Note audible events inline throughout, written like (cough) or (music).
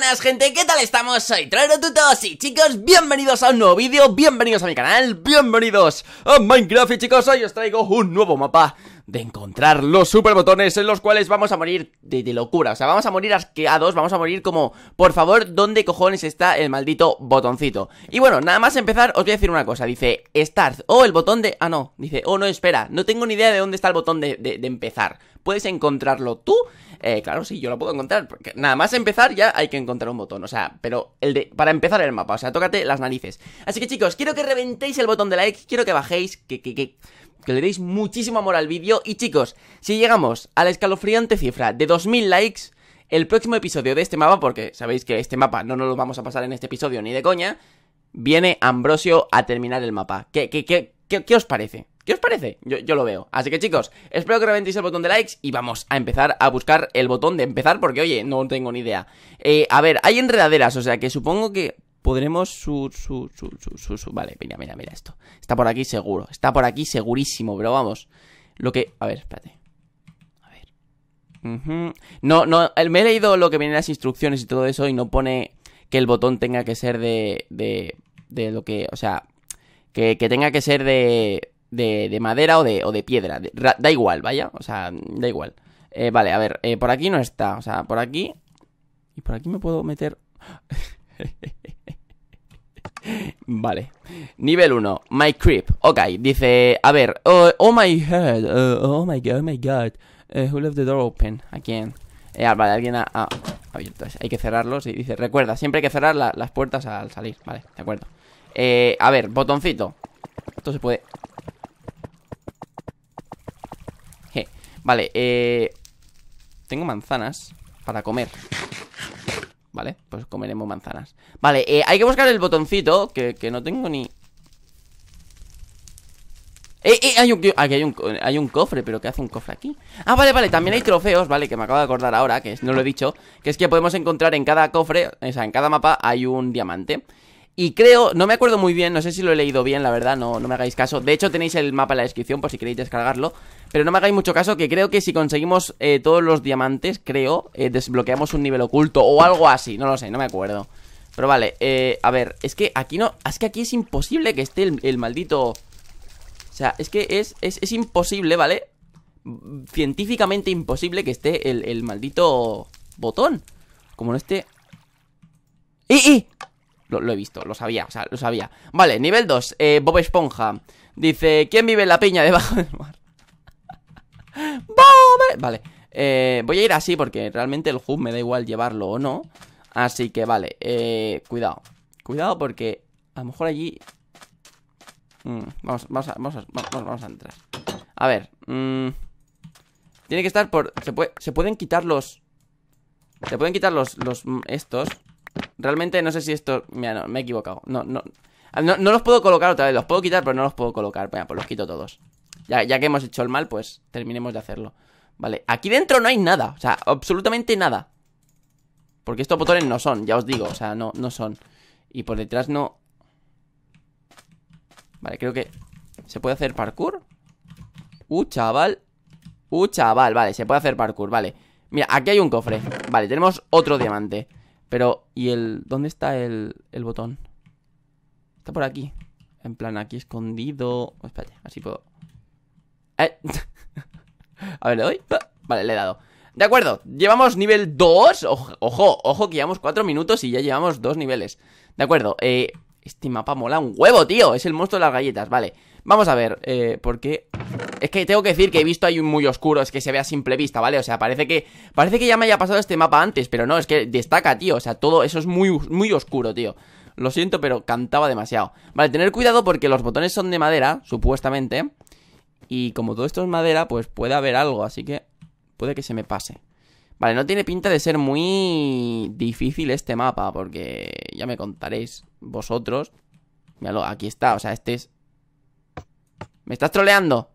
buenas gente, ¿qué tal estamos? Soy Trero Tutos y chicos, bienvenidos a un nuevo vídeo, bienvenidos a mi canal, bienvenidos a Minecraft y chicos, hoy os traigo un nuevo mapa de encontrar los super botones en los cuales vamos a morir de, locura. O sea, vamos a morir asqueados, vamos a morir como, por favor, ¿dónde cojones está el maldito botoncito? Y bueno, nada más empezar, os voy a decir una cosa. Dice, Start, o oh, el botón de... Ah, no. Dice, oh, no, espera, no tengo ni idea de dónde está el botón de, de, empezar. ¿Puedes encontrarlo tú? Eh, claro, sí, yo lo puedo encontrar. Porque nada más empezar ya hay que encontrar un botón. O sea, pero el de. Para empezar el mapa, o sea, tócate las narices. Así que chicos, quiero que reventéis el botón de like. Quiero que bajéis. Que, que, que que le deis muchísimo amor al vídeo. Y chicos, si llegamos a la escalofriante cifra de 2000 likes, el próximo episodio de este mapa, porque sabéis que este mapa no nos lo vamos a pasar en este episodio ni de coña, viene Ambrosio a terminar el mapa. ¿Qué, qué, os parece? ¿Qué os parece? Yo, lo veo. Así que chicos, espero que reventéis el botón de likes y vamos a empezar a buscar el botón de empezar porque, oye, no tengo ni idea. Eh, a ver, hay enredaderas, o sea que supongo que podremos su, su, su, su, su, Vale, mira, mira, mira esto. Está por aquí seguro. Está por aquí segurísimo, pero vamos. Lo que... A ver, espérate. A ver. No, no, me he leído lo que vienen las instrucciones y todo eso y no pone que el botón tenga que ser de... de, de lo que... O sea, que, tenga que ser de, de... madera o de, piedra. da igual, vaya. O sea, da igual. Eh, vale, a ver. Eh, por aquí no está. O sea, por aquí... Y por aquí me puedo meter... (laughs) (laughs) Vale. Nivel 1. My creep. Ok, dice... A ver. oh, oh my god eh, oh my god, oh my god. Eh, who left the door open? ¿A quién? Eh, ah, vale, alguien ha, abierto. Hay que cerrarlos. Y dice, recuerda, siempre hay que cerrar las puertas al salir. Vale, de acuerdo. Eh, a ver, botoncito. Esto se puede... Vale, eh... Tengo manzanas para comer. ¿Vale? Pues comeremos manzanas Vale, eh, hay que buscar el botoncito Que, que no tengo ni... Eh, eh, hay un, hay un, hay un cofre, pero ¿qué hace un cofre aquí? Ah, vale, vale, también hay trofeos, vale, que me acabo de acordar ahora, que no lo he dicho Que es que podemos encontrar en cada cofre, o sea, en cada mapa hay un diamante y creo, no me acuerdo muy bien, no sé si lo he leído bien, la verdad, no, me hagáis caso. De hecho, tenéis el mapa en la descripción por si queréis descargarlo. Pero no me hagáis mucho caso, que creo que si conseguimos eh, todos los diamantes, creo, eh, desbloqueamos un nivel oculto o algo así. No lo sé, no me acuerdo. Pero vale, eh, a ver, es que aquí no, es que aquí es imposible que esté el, maldito... O sea, es que es, es, imposible, ¿vale? Científicamente imposible que esté el, maldito botón. Como no esté... ¡Eh, y lo, he visto, lo sabía, o sea, lo sabía. Vale, nivel 2, eh, Bob Esponja. Dice, ¿quién vive en la piña debajo del mar? (laughs) ¡Bob! E-, vale, eh, voy a ir así porque realmente el hub me da igual llevarlo o no. Así que vale, eh, cuidado. Cuidado porque a lo mejor allí... Mm, vamos, vamos, a, vamos, entrar. A ver. Mm, tiene que estar por... Se, pueden quitar los... Se pueden quitar los, los mm, estos Realmente no sé si esto... Mira, no, me he equivocado. No, ah, no, no, los puedo colocar otra vez. Los puedo quitar, pero no los puedo colocar. Venga, pues los quito todos. Ya, que hemos hecho el mal, pues terminemos de hacerlo. Vale, aquí dentro no hay nada. O sea, absolutamente nada. Porque estos botones no son, ya os digo. O sea, no, no son. Y por detrás no... Vale, creo que... ¿Se puede hacer parkour? Uh, chaval Uh, chaval, vale, se puede hacer parkour, vale Mira, aquí hay un cofre Vale, tenemos otro diamante pero, ¿y el. ¿Dónde está el, el botón? Está por aquí. En plan, aquí escondido. Oh, espérate, así puedo. Eh. (laughs) A ver, le doy. Vale, le he dado. De acuerdo, llevamos nivel 2. Ojo, ojo, ojo, que llevamos 4 minutos y ya llevamos 2 niveles. De acuerdo, eh, este mapa mola un huevo, tío. Es el monstruo de las galletas, vale. Vamos a ver, eh, porque... Es que tengo que decir que he visto ahí un muy oscuro, es que se ve a simple vista, ¿vale? O sea, parece que... Parece que ya me haya pasado este mapa antes, pero no, es que destaca, tío. O sea, todo eso es muy, muy oscuro, tío. Lo siento, pero cantaba demasiado. Vale, tener cuidado porque los botones son de madera, supuestamente. Y como todo esto es madera, pues puede haber algo, así que... Puede que se me pase. Vale, no tiene pinta de ser muy difícil este mapa, porque ya me contaréis vosotros. Míralo, aquí está, o sea, este es ¿Me estás troleando?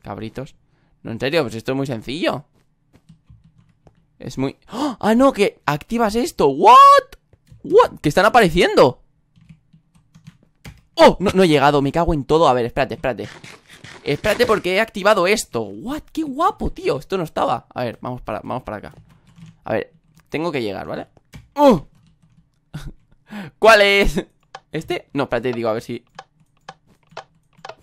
Cabritos No, en serio, pues esto es muy sencillo Es muy... ¡Ah, ah no! Que activas esto ¿What? ¿What? Que están apareciendo ¡Oh! No, he llegado, me cago en todo A ver, espérate, espérate Espérate porque he activado esto ¡What! ¡Qué guapo, tío! Esto no estaba A ver, vamos para, vamos para acá A ver, tengo que llegar, ¿vale? ¡Oh! (laughs) ¿Cuál es? ¿Este? No, espérate, digo, a ver si...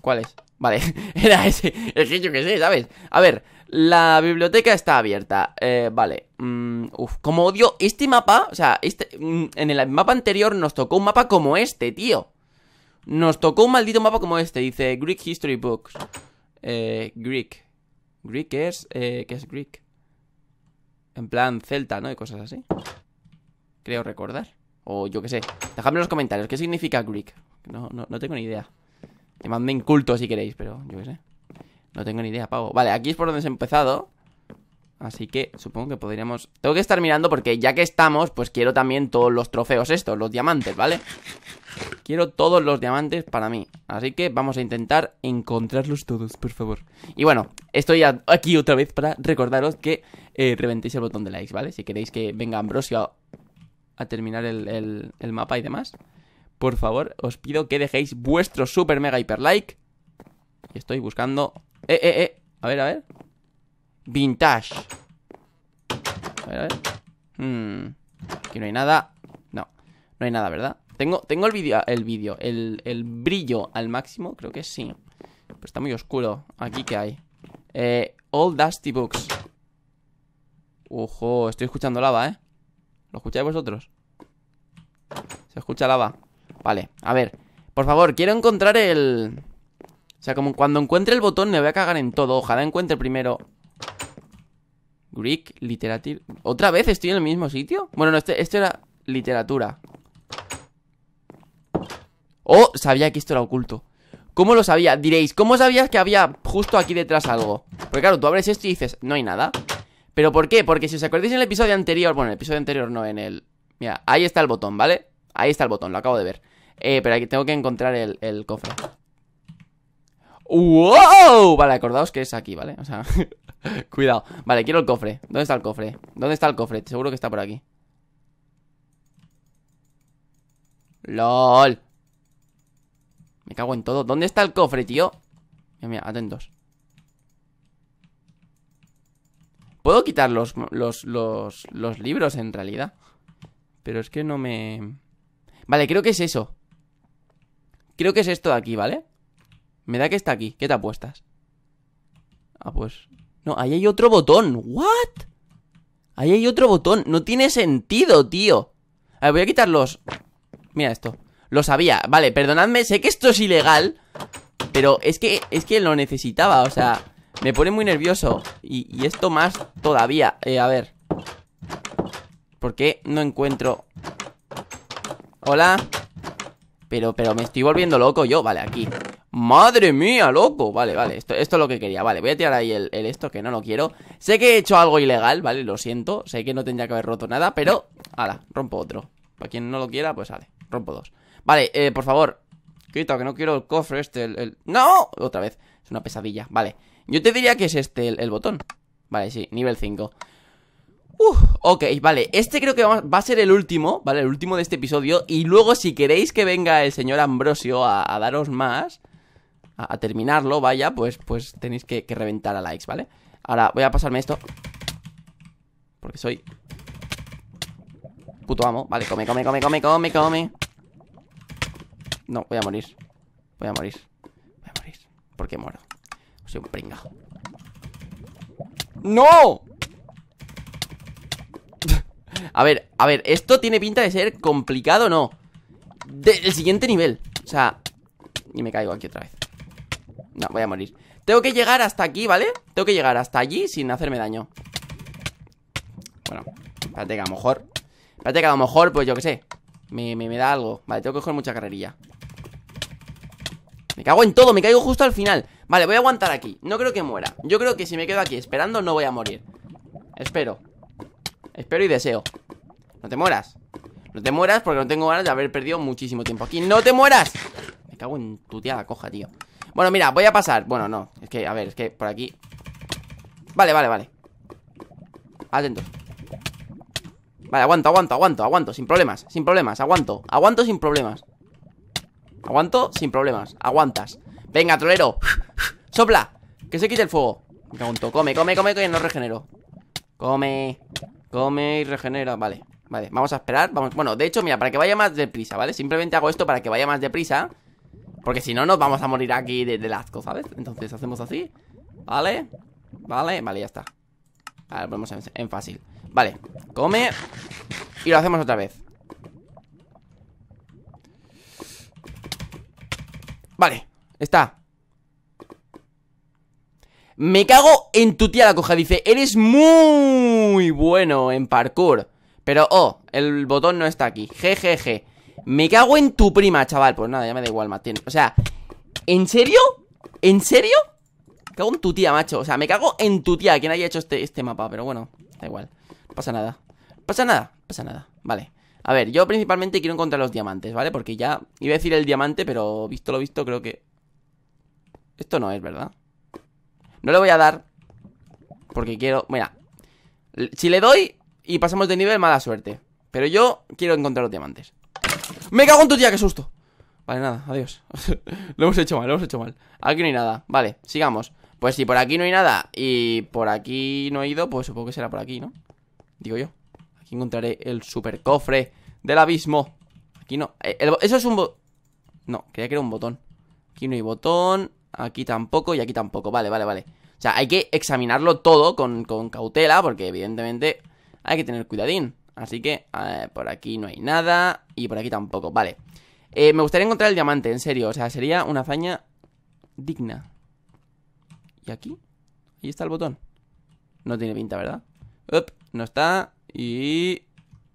¿Cuál es? Vale, (laughs) era ese. Es que yo qué sé, ¿sabes? A ver, la biblioteca está abierta. Eh, vale. Mm, como odio este mapa. O sea, este, mm, en el mapa anterior nos tocó un mapa como este, tío. Nos tocó un maldito mapa como este. Dice Greek History Books. Eh, Greek. Greek es. Eh, ¿Qué es Greek? En plan celta, ¿no? Y cosas así. Creo recordar. O yo qué sé. Dejadme en los comentarios. ¿Qué significa Greek? No, no, no tengo ni idea manden inculto si queréis, pero yo qué sé. No tengo ni idea, pavo. Vale, aquí es por donde he empezado. Así que supongo que podríamos... Tengo que estar mirando porque ya que estamos, pues quiero también todos los trofeos estos, los diamantes, ¿vale? Quiero todos los diamantes para mí. Así que vamos a intentar encontrarlos todos, por favor. Y bueno, estoy aquí otra vez para recordaros que eh, reventéis el botón de likes, ¿vale? Si queréis que venga Ambrosio a, terminar el mapa y demás por favor, os pido que dejéis vuestro super mega hiper like. Y estoy buscando... Eh, eh, eh. A ver, a ver. Vintage. A ver, a ver. Hmm, aquí no hay nada. No, no hay nada, ¿verdad? Tengo, tengo el vídeo, el vídeo, el, brillo al máximo, creo que sí. Pero está muy oscuro. Aquí que hay. Eh, All Dusty Books. Ojo, estoy escuchando lava, ¿eh? ¿Lo escucháis vosotros? Se escucha lava. Vale, a ver. Por favor, quiero encontrar el... O sea, como cuando encuentre el botón me voy a cagar en todo. Ojalá encuentre primero... Greek, literature... ¿Otra vez estoy en el mismo sitio? Bueno, no, este, esto era literatura. Oh, sabía que esto era oculto. ¿Cómo lo sabía? Diréis, ¿cómo sabías que había justo aquí detrás algo? Porque claro, tú abres esto y dices, no hay nada. ¿Pero por qué? Porque si os acordáis en el episodio anterior, bueno, en el episodio anterior no, en el... Mira, ahí está el botón, ¿vale? Ahí está el botón, lo acabo de ver. Eh, pero aquí tengo que encontrar el, cofre. ¡Wow! Vale, acordaos que es aquí, ¿vale? O sea, (laughs) cuidado. Vale, quiero el cofre. ¿Dónde está el cofre? ¿Dónde está el cofre? Seguro que está por aquí. ¡Lol! Me cago en todo. ¿Dónde está el cofre, tío? Mira, mira, atentos. Puedo quitar los, los libros en realidad. Pero es que no me... Vale, creo que es eso. Creo que es esto de aquí, ¿vale? Me da que está aquí. ¿Qué te apuestas? Ah, pues... No, ahí hay otro botón. ¿What? Ahí hay otro botón. No tiene sentido, tío. A ver, voy a quitar los... Mira esto. Lo sabía. Vale, perdonadme. Sé que esto es ilegal. Pero es que, es que lo necesitaba. O sea, me pone muy nervioso. Y, esto más todavía. Eh, a ver. ¿Por qué no encuentro? Hola. Pero, pero me estoy volviendo loco yo, vale, aquí ¡Madre mía, loco! Vale, vale, esto, esto es lo que quería Vale, voy a tirar ahí el, el, esto que no lo quiero Sé que he hecho algo ilegal, vale, lo siento Sé que no tendría que haber roto nada, pero... Ala, rompo otro Para quien no lo quiera, pues vale, rompo dos Vale, eh, por favor Quita, que no quiero el cofre este, el, ¡No! Otra vez, es una pesadilla, vale Yo te diría que es este el, el botón Vale, sí, nivel 5 ok, vale, este creo que va a ser el último, ¿vale? El último de este episodio. Y luego, si queréis que venga el señor Ambrosio a, daros más, a, terminarlo, vaya, pues, pues tenéis que, reventar a likes, ¿vale? Ahora voy a pasarme esto. Porque soy Puto amo. Vale, come, come, come, come, come, come. No, voy a morir. Voy a morir. Voy a morir. Porque muero. Soy un pringa ¡No! A ver, a ver, esto tiene pinta de ser complicado, ¿no? Del siguiente nivel O sea, y me caigo aquí otra vez No, voy a morir Tengo que llegar hasta aquí, ¿vale? Tengo que llegar hasta allí sin hacerme daño Bueno, espérate que a lo mejor Espérate que a lo mejor, pues yo qué sé me, me, da algo Vale, tengo que coger mucha carrerilla Me cago en todo, me caigo justo al final Vale, voy a aguantar aquí No creo que muera Yo creo que si me quedo aquí esperando no voy a morir Espero Espero y deseo No te mueras No te mueras porque no tengo ganas de haber perdido muchísimo tiempo aquí ¡No te mueras! Me cago en tu tía la coja, tío Bueno, mira, voy a pasar Bueno, no, es que, a ver, es que por aquí Vale, vale, vale Atento Vale, aguanto, aguanto, aguanto, aguanto Sin problemas, sin problemas, aguanto Aguanto sin problemas Aguanto sin problemas, aguantas Venga, trolero, sopla Que se quite el fuego Me cago come, come, come, que no regenero Come Come y regenera, vale. Vale, vamos a esperar. Vamos. Bueno, de hecho, mira, para que vaya más deprisa, ¿vale? Simplemente hago esto para que vaya más deprisa. Porque si no, nos vamos a morir aquí de, de ¿sabes? Entonces hacemos así. Vale. Vale, vale, ya está. Ahora ponemos en, en fácil. Vale, come. Y lo hacemos otra vez. Vale, está. Me cago en tu tía la coja. Dice, eres muy bueno en parkour. Pero, oh, el botón no está aquí. Jejeje. Me cago en tu prima, chaval. Pues nada, ya me da igual, Martín. O sea, ¿en serio? ¿En serio? Me cago en tu tía, macho. O sea, me cago en tu tía. Quien haya hecho este, este mapa. Pero bueno, da igual. No pasa nada. Pasa nada. Pasa nada. Vale. A ver, yo principalmente quiero encontrar los diamantes, ¿vale? Porque ya iba a decir el diamante, pero visto lo visto creo que... Esto no es, ¿verdad? No le voy a dar Porque quiero... Mira Si le doy y pasamos de nivel, mala suerte Pero yo quiero encontrar los diamantes ¡Me cago en tu tía! ¡Qué susto! Vale, nada, adiós (laughs) Lo hemos hecho mal, lo hemos hecho mal Aquí no hay nada, vale, sigamos Pues si por aquí no hay nada y por aquí no he ido Pues supongo que será por aquí, ¿no? Digo yo Aquí encontraré el super cofre del abismo Aquí no eh, Eso es un... botón No, creía que era un botón Aquí no hay botón Aquí tampoco y aquí tampoco. Vale, vale, vale. O sea, hay que examinarlo todo con, cautela porque evidentemente hay que tener cuidadín. Así que por aquí no hay nada y por aquí tampoco. Vale. Eh, me gustaría encontrar el diamante, en serio. O sea, sería una hazaña digna. ¿Y aquí? Ahí está el botón. No tiene pinta, ¿verdad? Up, no está. Y...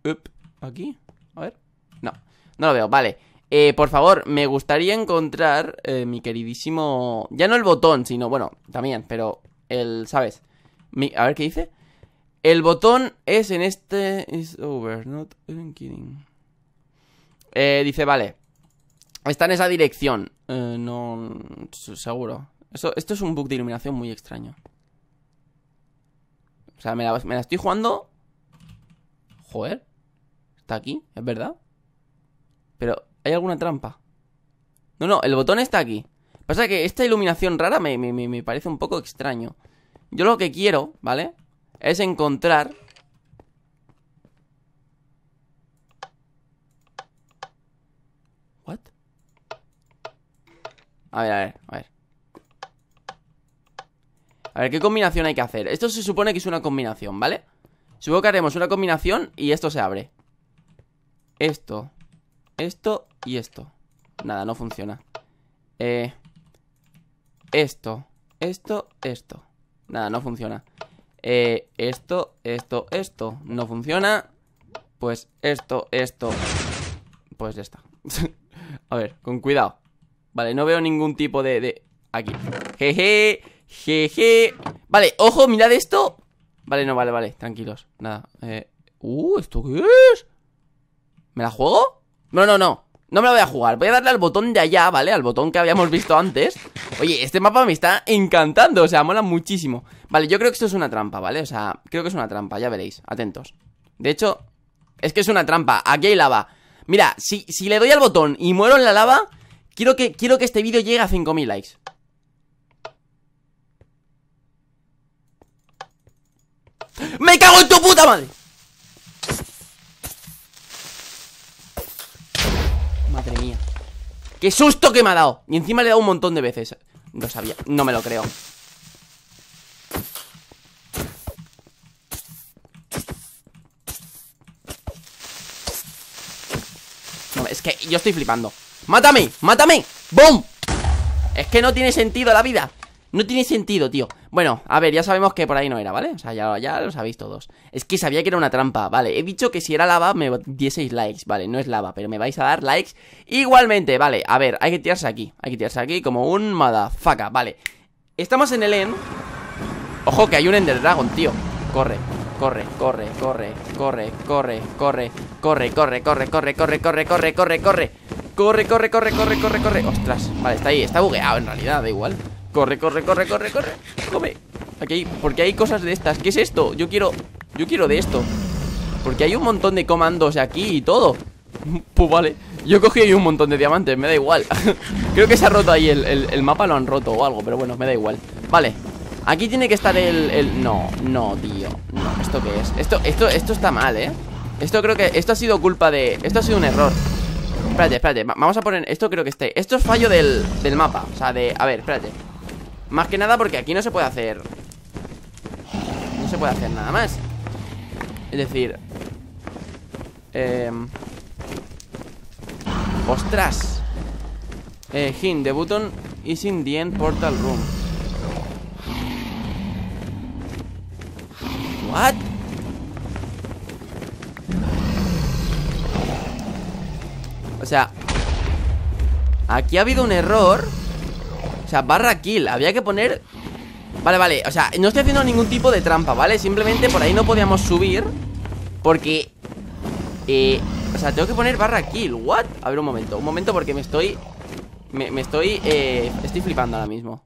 Up, aquí. A ver. No, no lo veo. Vale. Eh, por favor, me gustaría encontrar eh, mi queridísimo... Ya no el botón, sino, bueno, también, pero el, ¿sabes? A ver qué dice. El botón es en este... Is over, not eh, kidding. dice, vale. Está en esa dirección. no... Seguro. Esto, es un bug de iluminación muy extraño. O sea, me la, me la estoy jugando... Joder. Está aquí, es verdad. Pero ¿Hay alguna trampa? No, no, el botón está aquí. Pasa que esta iluminación rara me, me parece un poco extraño. Yo lo que quiero, ¿vale? Es encontrar... ¿What? A ver, a ver, a ver. A ver, ¿qué combinación hay que hacer? Esto se supone que es una combinación, ¿vale? Supongo que haremos una combinación y esto se abre. Esto. Esto y esto. Nada, no funciona. Eh, esto, esto, esto. Nada, no funciona. Eh, esto, esto, esto. No funciona. Pues esto, esto. Pues ya está. (laughs) A ver, con cuidado. Vale, no veo ningún tipo de... Aquí. Jeje. Jeje. Vale, ojo, mirad esto. Vale, no, vale, vale. Tranquilos. Nada. Eh... Uh, ¿esto qué es? ¿Me la juego? No, no, no. No me lo voy a jugar, voy a darle al botón de allá, ¿vale? Al botón que habíamos visto antes Oye, este mapa me está encantando, o sea, mola muchísimo Vale, yo creo que esto es una trampa, ¿vale? O sea, creo que es una trampa, ya veréis, atentos De hecho, es que es una trampa, aquí hay lava Mira, si, si le doy al botón y muero en la lava Quiero que, quiero que este vídeo llegue a 5000 likes ¡Me cago en tu puta madre! ¡Qué susto que me ha dado! Y encima le he dado un montón de veces. No sabía, no me lo creo. es que yo estoy flipando. ¡Mátame! ¡Mátame! ¡Boom! Es que no tiene sentido la vida. No tiene sentido, tío. Bueno, a ver, ya sabemos que por ahí no era, ¿vale? O sea, ya, ya lo sabéis todos. Es que sabía que era una trampa, ¿vale? He dicho que si era lava me dieseis likes, ¿vale? No es lava, pero me vais a dar likes igualmente, ¿vale? A ver, hay que tirarse aquí, hay que tirarse aquí como un madafaca, ¿vale? Estamos en el end. Ojo, que hay un Ender Dragon, tío. Corre, corre, corre, corre, corre, corre, corre, corre, corre, corre, corre, corre, corre, corre, corre, corre. Corre, corre, corre, corre, corre, corre. Ostras, vale, está ahí, está bugueado en realidad, da igual. Corre, corre, corre, corre, corre Come Aquí porque hay cosas de estas ¿Qué es esto? Yo quiero, yo quiero de esto Porque hay un montón de comandos aquí y todo (laughs) Pues vale Yo cogí ahí un montón de diamantes, me da igual (laughs) Creo que se ha roto ahí el, mapa Lo han roto o algo, pero bueno, me da igual Vale, aquí tiene que estar el, No, no, tío, no, ¿esto qué es? Esto, esto, esto está mal, ¿eh? Esto creo que, esto ha sido culpa de... Esto ha sido un error Espérate, espérate, vamos a poner... Esto creo que esté... Esto es fallo del, del mapa, o sea, de... A ver, espérate más que nada porque aquí no se puede hacer No se puede hacer nada más Es decir eh... Ostras eh, Hint, the button is in the end portal room What? O sea Aquí ha habido un error sea, barra kill Había que poner... Vale, vale, o sea, no estoy haciendo ningún tipo de trampa, ¿vale? Simplemente por ahí no podíamos subir Porque... Eh, o sea, tengo que poner barra kill ¿What? A ver, un momento, un momento porque me estoy... Me, estoy... Eh, estoy flipando ahora mismo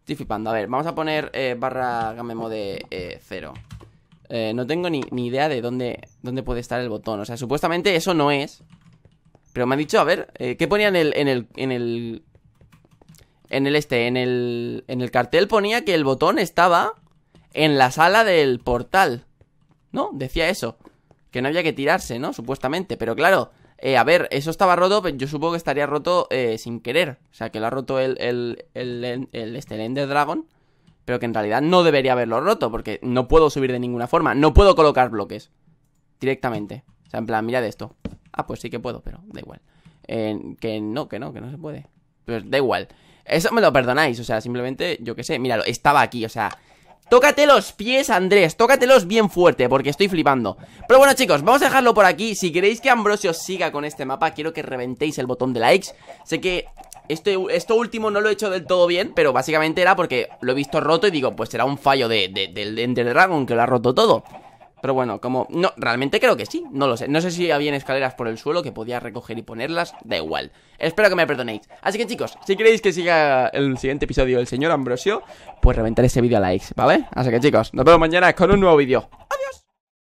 Estoy flipando, a ver, vamos a poner eh, barra gamemo de eh, cero No tengo ni, idea de dónde, dónde puede estar el botón O sea, supuestamente eso no es... Pero me ha dicho, a ver, ¿qué ponía en el, en el en el este, en el, cartel ponía que el botón estaba en la sala del portal. ¿No? Decía eso. Que no había que tirarse, ¿no? Supuestamente. Pero claro, eh, a ver, eso estaba roto, yo supongo que estaría roto eh, sin querer. O sea, que lo ha roto el, el, el, este, Ender Dragon. Pero que en realidad no debería haberlo roto, porque no puedo subir de ninguna forma. No puedo colocar bloques. Directamente. O sea, en plan, mirad esto. Ah, pues sí que puedo, pero da igual. Eh, que no, que no, que no se puede. Pues da igual. Eso me lo perdonáis, o sea, simplemente, yo qué sé, míralo, estaba aquí, o sea... Tócate los pies, Andrés, tócatelos bien fuerte, porque estoy flipando Pero bueno, chicos, vamos a dejarlo por aquí Si queréis que Ambrosio siga con este mapa, quiero que reventéis el botón de likes Sé que esto, esto último no lo he hecho del todo bien, pero básicamente era porque lo he visto roto y digo, pues será un fallo de, del Ender Dragon que lo ha roto todo pero bueno, como... No, realmente creo que sí, no lo sé. No sé si había escaleras por el suelo que podía recoger y ponerlas, da igual. Espero que me perdonéis. Así que chicos, si queréis que siga el siguiente episodio del señor Ambrosio, pues reventar ese vídeo a likes, ¿vale? Así que chicos, nos vemos mañana con un nuevo vídeo.